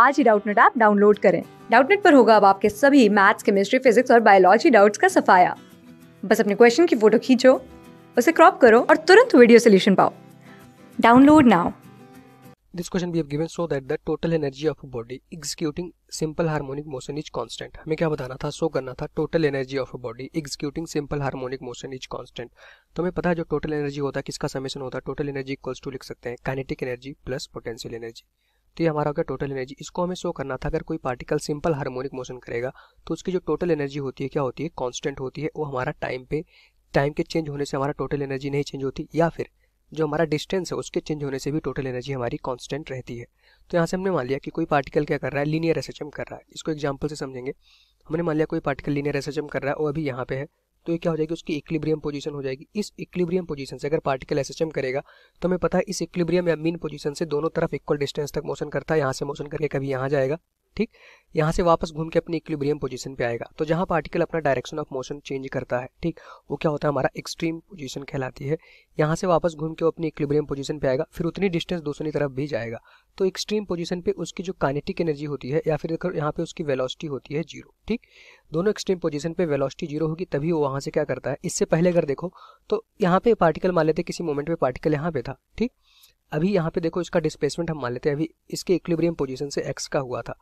आज ही Doubtnut app download करें डाउटनेट पर होगा अब आपके सभी मैथ्स केमिस्ट्री फिजिक्स और बायोलॉजी डाउट्स का सफाया बस अपने क्वेश्चन की फोटो खींचो उसे क्रॉप करो और तुरंत वीडियो सोल्यूशन पाओ download now This question we have given so that the total energy of a body executing simple harmonic motion is constant. हमें क्या बताना था शो करना था total energy of a body executing simple harmonic motion is constant तो हमें पता है जो टोटल एनर्जी होता है किसका समेशन होता है टोटल एनर्जी इक्वल्स टू लिख सकते हैं kinetic energy plus potential energy तो ये हमारा होगा टोटल एनर्जी इसको हमें शो करना था अगर कोई पार्टिकल सिंपल हार्मोनिक मोशन करेगा तो उसकी जो टोटल एनर्जी होती है क्या होती है कॉन्स्टेंट होती है वो हमारा टाइम पे टाइम के चेंज होने से हमारा टोटल एनर्जी नहीं चेंज होती या फिर जो हमारा डिस्टेंस है उसके चेंज होने से भी टोटल एनर्जी हमारी कॉन्स्टेंट रहती है तो यहाँ से हमने मान लिया कि कोई पार्टिकल क्या कर रहा है लीनियर एस कर रहा है इसको एग्जाम्पल से समझेंगे हमने मान लिया कोई पार्टिकल लीनियर एस कर रहा है वो अभी यहाँ पे है तो ये क्या हो जाएगी उसकी इक्लिब्रियम पोजीशन हो जाएगी इस इक्लिब्रियम पोजीशन से अगर पार्टिकल एस करेगा तो हमें पता है इस इक्लिब्रियम या मीन पोजीशन से दोनों तरफ इक्वल डिस्टेंस तक मोशन करता है यहाँ से मोशन करके कभी यहाँ जाएगा ठीक यहाँ से वापस घूम के अपनी इक्विलिब्रियम पोजीशन पे आएगा तो जहाँ पार्टिकल अपना डायरेक्शन ऑफ मोशन चेंज करता है ठीक वो क्या होता है हमारा एक्सट्रीम पोजीशन कहलाती है यहाँ से वापस घूम के अपनी इक्विलिब्रियम पोजीशन पे आएगा फिर उतनी डिस्टेंस दूसरी तरफ भी जाएगा तो एक्सट्रीम पोजिशन पे उसकी जो कानेटिक एनर्जी होती है या फिर देखो यहाँ पे उसकी वेलॉसिटी होती है जीरो ठीक दोनों एक्सट्रीम पोजिशन पे वेलॉसिटी जीरो होगी तभी वो वहाँ से क्या करता है इससे पहले अगर देखो तो यहाँ पे पार्टिकल मान लेते किसी मोमेंट पे पार्टिकल यहाँ पे था ठीक अभी यहाँ पे देखो इसका डिस्प्लेसमेंट हम मान लेते हैं अभी इसके इक्विलिब्रियम पोजीशन से एक्स का हुआ था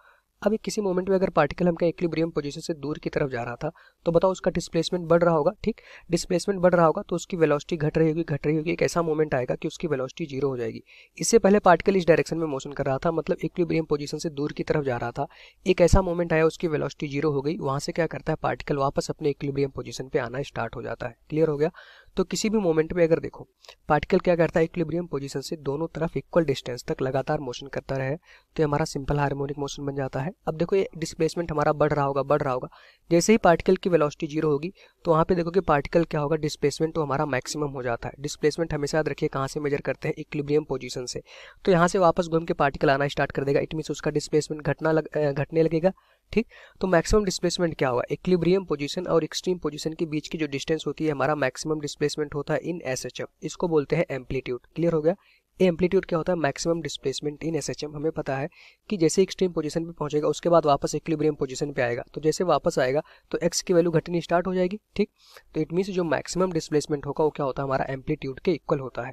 अभी किसी मोमेंट में अगर पार्टिकल हमका इक्विलिब्रियम पोजीशन से दूर की तरफ जा रहा था तो बताओ उसका डिस्प्लेसमेंट बढ़ रहा होगा ठीक डिस्प्लेसमेंट बढ़ रहा होगा तो उसकी वेलोसिटी घट रही होगी घट रही होगी एक ऐसा मोमेंट आएगा कि उसकी वेलोसिटी जीरो हो जाएगी इससे पहले पार्टिकल इस डायरेक्शन में मोशन कर रहा था मतलब इक्विलिब्रियम पोजिशन से दूर की तरफ जा रहा था एक ऐसा मोमेंट आया उसकी वेलॉसिटी जीरो हो गई वहाँ से क्या करता है पार्टिकल वापस अपने इक्लिब्रियम पोजिशन पर आना स्टार्ट हो जाता है क्लियर हो गया तो किसी भी मोमेंट में अगर देखो पार्टिकल क्या करता है इक्विलिब्रियम पोजीशन से दोनों तरफ इक्वल डिस्टेंस तक लगातार मोशन करता रहे तो हमारा सिंपल हार्मोनिक मोशन बन जाता है अब देखो ये डिस्प्लेसमेंट हमारा बढ़ रहा होगा बढ़ रहा होगा जैसे ही पार्टिकल की वेलोसिटी जीरो होगी तो वहाँ पे देखो कि पार्टिकल क्या होगा डिस्प्लेसमेंट तो हमारा मैक्सिमम हो जाता है डिस्प्लेसमेंट हमेशा याद रखिए कहाँ से मेजर करते हैं इक्विलिब्रियम पोजीशन से तो यहाँ से वापस घूम के पार्टिकल आना स्टार्ट कर देगा इट मीन्स उसका डिस्प्लेसमेंट घटना लग घटने लगेगा ठीक तो मैक्सिमम डिस्प्लेसमेंट क्या हुआ इक्लिब्रियम पोजीशन और एक्सट्रीम पोजीशन के बीच की जो डिस्टेंस होती है हमारा मैक्सिमम डिस्प्लेसमेंट होता है इन एस इसको बोलते हैं एम्पलीट्यूड क्लियर हो गया एम्पलीट्यूड क्या होता है मैक्सिमम डिस्प्लेसमेंट इन एस हमें पता है कि जैसे एक्सट्रीम पोजीशन पे पहुंचेगा उसके बाद वापस इक्लिब्रियम पोजीशन पे आएगा तो जैसे वापस आएगा तो एक्स की वैल्यू घटनी स्टार्ट हो जाएगी ठीक तो इट मीन्स जो मैक्सिमम डिस्प्लेसमेंट होगा वो क्या होता है हमारा एम्पलीट्यूड के इक्वल होता है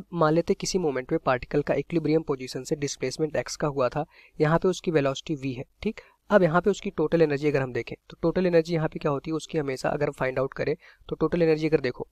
अब मान लेते किसी मोमेंट में पार्टिकल का इक्लिब्रियम पोजीशन से डिस्प्लेसमेंट एक्स का हुआ था यहाँ पे उसकी वेलोसिटी वी है ठीक अब यहाँ पे उसकी टोटल एनर्जी अगर हम देखें तो टोटल एनर्जी यहाँ पे क्या होती है उसकी हमेशा अगर हम फाइंड आउट करें तो टोटल एनर्जी अगर देखो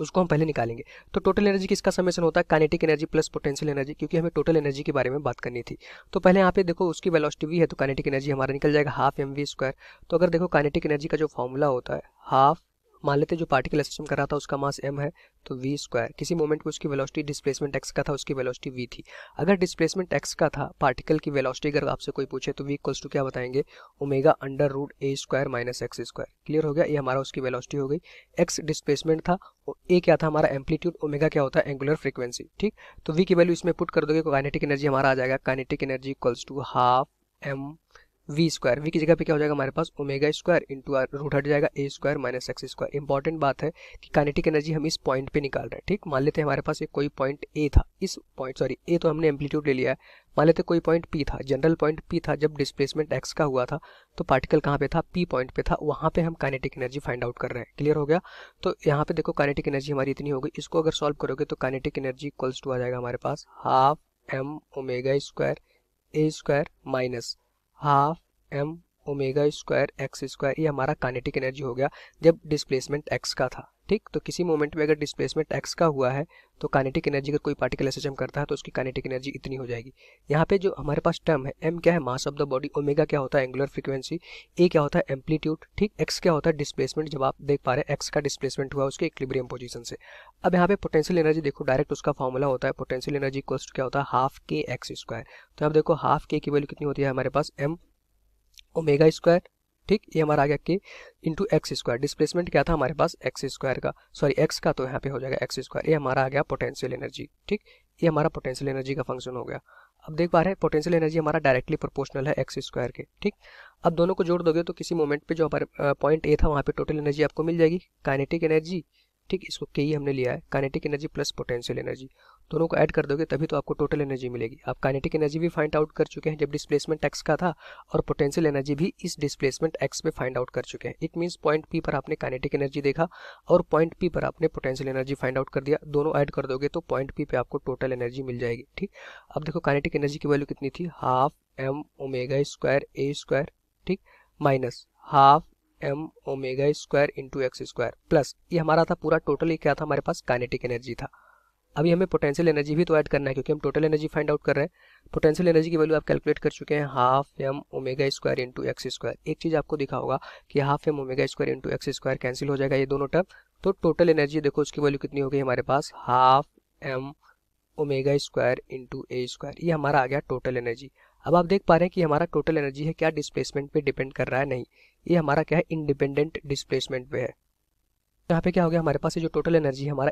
उसको हम पहले निकालेंगे तो टोटल एनर्जी किसका समेसन होता है kinetic energy plus potential energy क्योंकि हमें टोटल एनर्जी के बारे में बात करनी थी तो पहले यहाँ पे देखो उसकी वेलोसिटी वी है तो कानेटिक एनर्जी हमारा निकल जाएगा हाफ एम वी स्क्वायर तो अगर देखो कानेटिक एनर्जी का जो फॉर्मूला होता है हाफ मान लेते जो पार्टिकल स्टेम कर रहा था उसका मास एम है तो वी स्क्वायर किसी मोमेंट पे उसकी वेलोसिटी डिस्प्लेसमेंट एक्स का था उसकी वेलोसिटी वी थी अगर डिस्प्लेसमेंट एक्स का था पार्टिकल की वेलोसिटी अगर आपसे कोई पूछे तो वी इक्वल्स टू क्या बताएंगे omega under root a square minus x square clear हो गया ये हमारा उसकी वेलोसिटी हो गई एक्स डिस्प्लेसमेंट था और ए क्या था हमारा एम्पलीट्यूड ओमेगा क्या होता है एंगुलर फ्रिक्वेंसी ठीक तो वी की वैल्यू इसमें पुट कर दोगे काइनेटिक तो एनर्जी हमारा आ जाएगा kinetic energy equals to half m v square v की जगह पे क्या हो जाएगा हमारे पास omega square into r root हट जाएगा a square minus x square important बात है कि काइनेटिक एनर्जी हम इस पॉइंट पे निकाल रहे हैं ठीक मान लेते हैं हमारे पास एक कोई पॉइंट ए था इस पॉइंट सॉरी ए तो हमने एम्पलीट्यूड ले लिया है मान लेते कोई पॉइंट पी था जनरल पॉइंट पी था जब डिस्प्लेसमेंट एक्स का हुआ था तो पार्टिकल कहाँ पे था पी पॉइंट पे था वहाँ पे हम काइनेटिक एनर्जी फाइंड आउट कर रहे हैं क्लियर हो गया तो यहाँ पे देखो काइनेटिक एनर्जी हमारी इतनी होगी इसको अगर सॉल्व करोगे तो काइनेटिक एनर्जी इक्वल्स टू आ जाएगा हमारे पास half m omega square a square minus half m omega square x square ये हमारा कानेटिक एनर्जी हो गया जब डिस्प्लेसमेंट एक्स का था ठीक तो किसी मोमेंट में अगर डिस्प्लेसमेंट एक्स का हुआ है तो कानेटिक एनर्जी अगर कोई पार्टिकल ऐसे जम करता है तो उसकी कानेटिक एनर्जी इतनी हो जाएगी यहाँ पे जो हमारे पास टर्म है एम क्या है mass of the body omega क्या होता है एंगुलर फ्रिक्वेंसी ए क्या होता है एम्पलीट्यूड ठीक एक्स क्या होता है डिस्प्लेसमेंट जब आप देख पा रहे हैं एक्स का डिस्प्लेसमेंट हुआ उसके इक्लिब्रियम पोजिशन से अब यहाँ पे पोटेंशियल एनर्जी देखो डायरेक्ट उसका फॉर्मूला होता है पोटेंशियल एनर्जी कॉस्ट क्या होता है हाफ के एक्स स्क्वायर तो अब देखो हाफ के की वैल्यू कितनी होती है हमारे पास एम ओमेगा स्क्वायर ठीक ये हमारा आ गया के इंटू एक्स स्क्वायर डिस्प्लेसमेंट क्या था हमारे पास एक्स स्क्वायर का सॉरी एक्स का तो यहाँ पे हो जाएगा एक्स स्क्वायर ये हमारा आ गया पोटेंशियल एनर्जी ठीक ये हमारा पोटेंशियल एनर्जी का फंक्शन हो गया अब देख पा रहे हैं पोटेंशियल एनर्जी हमारा डायरेक्टली प्रोपोर्शनल है एक्स स्क्वायर के ठीक अब दोनों को जोड़ दोगे तो किसी मोमेंट पे जो हमारे पॉइंट ए था वहाँ पे टोटल एनर्जी आपको मिल जाएगी काइनेटिक एनर्जी ठीक इसको के ही e हमने लिया है kinetic energy plus potential energy दोनों को ऐड कर दोगे तभी तो आपको टोटल एनर्जी मिलेगी आप काइनेटिक एनर्जी भी फाइंड आउट कर चुके हैं जब डिस्प्लेसमेंट एक्स का था और पोटेंशियल एनर्जी भी इस डिस्प्लेसमेंट एक्स पे फाइंड आउट कर चुके हैं इट मीन्स पॉइंट पी पर आपने काइनेटिक एनर्जी देखा और पॉइंट पी पर आपने पोटेंशियल एनर्जी फाइंड आउट कर दिया दोनों ऐड कर दोगे तो पॉइंट पी पे आपको टोटल एनर्जी मिल जाएगी ठीक अब देखो काइनेटिक एनर्जी की वैल्यू कितनी थी half m omega square a square ठीक minus half m omega square into x square plus ये हमारा था पूरा टोटल क्या था हमारे पास काइनेटिक एनर्जी था अभी हमें पोटेंशियल एनर्जी भी तो ऐड करना है क्योंकि हम टोटल एनर्जी फाइंड आउट कर रहे हैं पोटेंशियल एनर्जी की वैल्यू आप कैलकुलेट कर चुके हैं half m omega square into x square एक चीज़ आपको दिखा होगा कि half m omega square into x square cancel हो जाएगा ये दोनों टर्म तो टोटल एनर्जी देखो उसकी वैल्यू कितनी हो गई हमारे पास half m omega square into a square ये हमारा आ गया टोटल एनर्जी अब आप देख पा रहे हैं कि हमारा टोटल एनर्जी है क्या डिस्प्लेसमेंट पे डिपेंड कर रहा है नहीं ये हमारा क्या है इंडिपेंडेंट डिस्प्लेसमेंट पे है यहाँ पे क्या हो गया हमारे पास ये जो टोटल एनर्जी है हमारा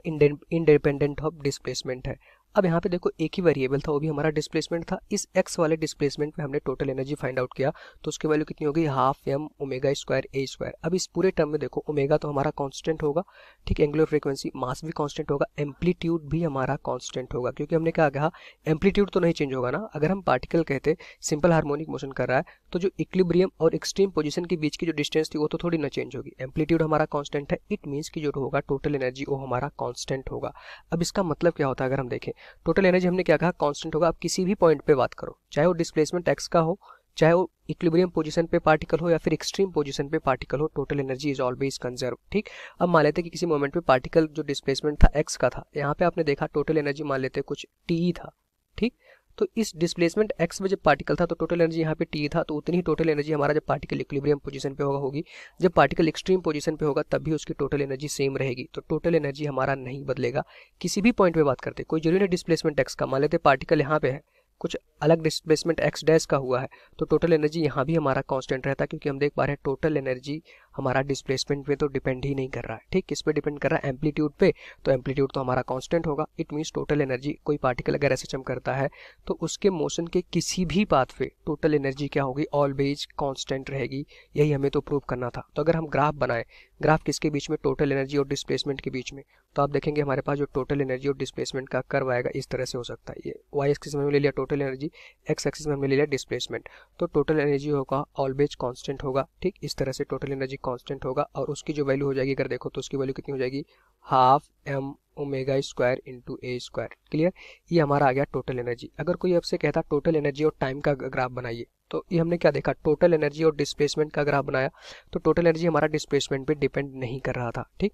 इंडिपेंडेंट ऑफ डिस्प्लेसमेंट है अब यहाँ पे देखो एक ही वेरिएबल था वो भी हमारा डिस्प्लेसमेंट था इस एक्स वाले डिस्प्लेसमेंट में हमने टोटल एनर्जी फाइंड आउट किया तो उसकी वैल्यू कितनी होगी half m omega square a square अब इस पूरे टर्म में देखो ओमेगा तो हमारा कांस्टेंट होगा ठीक एंगुलर फ्रीक्वेंसी मास भी कॉन्स्टेंट होगा एम्पलीट्यूड भी हमारा कॉन्स्टेंट होगा क्योंकि हमने क्या कहा एम्पलीट्यूड तो नहीं चेंज होगा ना अगर हम पार्टिकल कहते सिंपल हार्मोनिक मोशन कर रहा है तो जो इक्लिब्रियम और एक्सट्रीम पोजिशन के बीच की जो डिस्टेंस थी वो तो थोड़ी ना चेंज होगी एम्पलीट्यूड हमारा कॉन्स्टेंट है इट मीन्स की जो होगा टोटल एनर्जी वो हमारा कॉन्स्टेंट होगा अब इसका मतलब क्या होता है अगर हम देखें टोटल एनर्जी हमने क्या कहा कांस्टेंट होगा आप किसी भी पॉइंट पे बात करो चाहे वो डिस्प्लेसमेंट एक्स का हो चाहे वो इक्विलिब्रियम पोजीशन पे पार्टिकल हो या फिर एक्सट्रीम पोजीशन पे पार्टिकल हो total energy is always conserve ठीक अब मान लेते कि किसी मोमेंट पे पार्टिकल जो डिस्प्लेसमेंट था एक्स का था यहाँ पे आपने देखा टोटल एनर्जी मान लेते कुछ टी था ठीक तो इस डिस्प्लेसमेंट एक्स में जब पार्टिकल था तो टोटल एनर्जी यहाँ पे टी था तो उतनी ही टोटल एनर्जी हमारा जब पार्टिकल इक्विलिब्रियम पोजीशन पे होगा होगी जब पार्टिकल एक्सट्रीम पोजीशन पे होगा तब भी उसकी टोटल एनर्जी सेम रहेगी तो टोटल एनर्जी हमारा नहीं बदलेगा किसी भी पॉइंट पर बात करते कोई जरूरी नहीं डिस्प्लेसमेंट एक्स का मान लेते पार्टिकल यहाँ पे है कुछ अलग डिस्प्लेसमेंट एक्स डैश का हुआ है तो टोटल एनर्जी यहाँ भी हमारा कॉन्स्टेंट रहता है क्योंकि हम देख पा रहे हैं टोटल एनर्जी हमारा डिस्प्लेसमेंट पे तो डिपेंड ही नहीं कर रहा है ठीक किस पे डिपेंड कर रहा है एम्पलीट्यूड पे तो एम्पलीट्यूड तो हमारा कांस्टेंट होगा इट मींस टोटल एनर्जी कोई पार्टिकल अगर ऐसे चम करता है तो उसके मोशन के किसी भी पाथ पे टोटल एनर्जी क्या होगी ऑलवेज कॉन्स्टेंट रहेगी यही हमें तो प्रूव करना था तो अगर हम ग्राफ बनाएं ग्राफ किसके बीच में टोटल एनर्जी और डिस्प्लेसमेंट के बीच में तो आप देखेंगे हमारे पास जो टोटल एनर्जी और डिस्प्लेसमेंट का कर्व आएगा इस तरह से हो सकता है ये वाई एक्सिस में हमने ले लिया टोटल एनर्जी एक्स एक्सिस में हमने ले लिया डिस्प्लेसमेंट तो टोटल एनर्जी होगा ऑलवेज कॉन्स्टेंट होगा ठीक इस तरह से टोटल एनर्जी कांस्टेंट होगा और उसकी जो वैल्यू हो जाएगी अगर देखो तो उसकी वैल्यू कितनी हो जाएगी half m omega square into a square clear ये हमारा आ गया टोटल एनर्जी अगर कोई आपसे कहता टोटल एनर्जी और टाइम का ग्राफ बनाइए तो ये हमने क्या देखा टोटल एनर्जी और डिस्प्लेसमेंट का ग्राफ बनाया तो टोटल एनर्जी हमारा डिस्प्लेसमेंट पे डिपेंड नहीं कर रहा था ठीक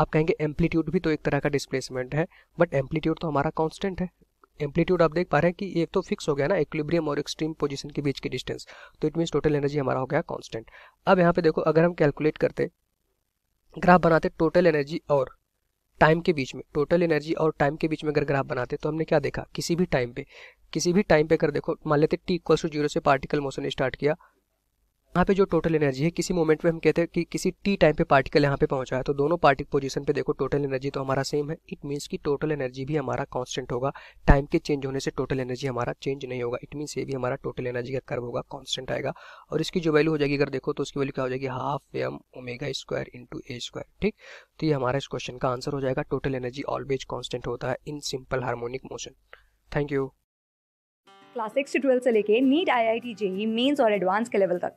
आप कहेंगे एम्पलीट्यूड भी तो एक तरह का डिस्प्लेसमेंट है बट एम्पलीट्यूड तो हमारा कॉन्स्टेंट है एम्पलीट्यूड आप देख पा रहे हैं कि एक तो फिक्स हो गया ना इक्विलिब्रियम और एक्सट्रीम पोजीशन के बीच की डिस्टेंस तो इट मीन्स टोटल एनर्जी हमारा हो गया कांस्टेंट अब यहाँ पे देखो अगर हम कैलकुलेट करते ग्राफ बनाते टोटल एनर्जी और टाइम के बीच में टोटल एनर्जी और टाइम के बीच में अगर ग्राफ बनाते तो हमने क्या देखा किसी भी टाइम पे किसी भी टाइम पे अगर देखो मान लेते टी इक्वल्स टू जीरो से पार्टिकल मोशन स्टार्ट किया यहाँ पे जो टोटल एनर्जी है किसी मोमेंट में हम कहते हैं कि किसी टी टाइम पे पार्टिकल यहाँ पे पहुंचा है तो दोनों पार्टिकल पोजीशन पे देखो टोटल एनर्जी तो हमारा सेम है इट मींस कि टोटल एनर्जी भी हमारा कांस्टेंट होगा टाइम के चेंज होने से टोटल एनर्जी हमारा चेंज नहीं होगा इट मींस ये भी हमारा टोटल एनर्जी का कर्व होगा कॉन्स्टेंट आएगा और इसकी जो वैल्यू हो जाएगी अगर देखो तो उसकी वैल्यू क्या हो जाएगी half m omega square into a square ठीक तो ये हमारा इस क्वेश्चन का आंसर हो जाएगा टोटल एनर्जी ऑलवेज कॉन्स्टेंट होता है in simple harmonic motion thank you class six से से लेके NEET I I T JEE mains और एडवांस के लेवल तक